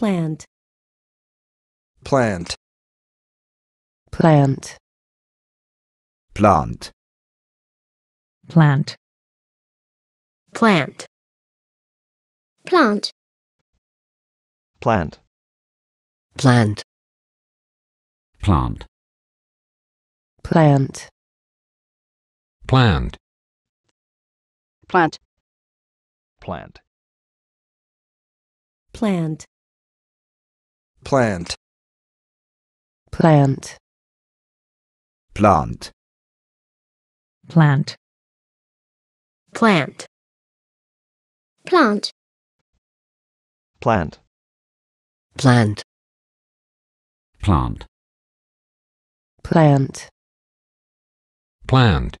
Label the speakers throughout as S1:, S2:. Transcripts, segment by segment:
S1: plant plant plant plant plant plant plant plant plant plant plant plant plant plant plant plant plant plant plant plant plant plant plant plant plant plant plant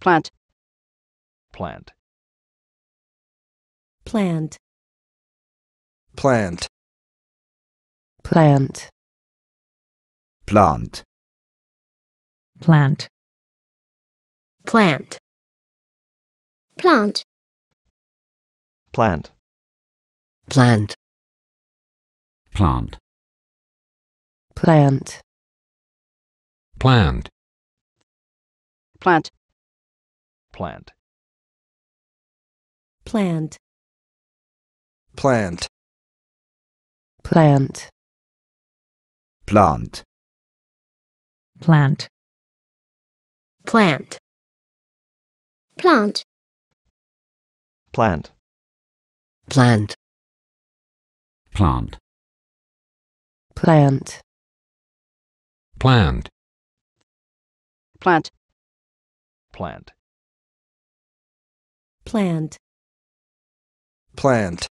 S1: plant plant plant Plant. Plant. Plant. Plant. Plant. Plant. Plant. Plant. Plant. Plant. Plant. Plant. Plant. Plant. Plant plant plant plant plant plant plant plant plant plant plant plant plant plant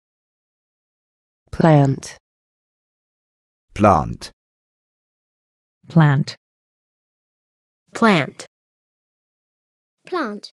S1: plant plant plant plant plant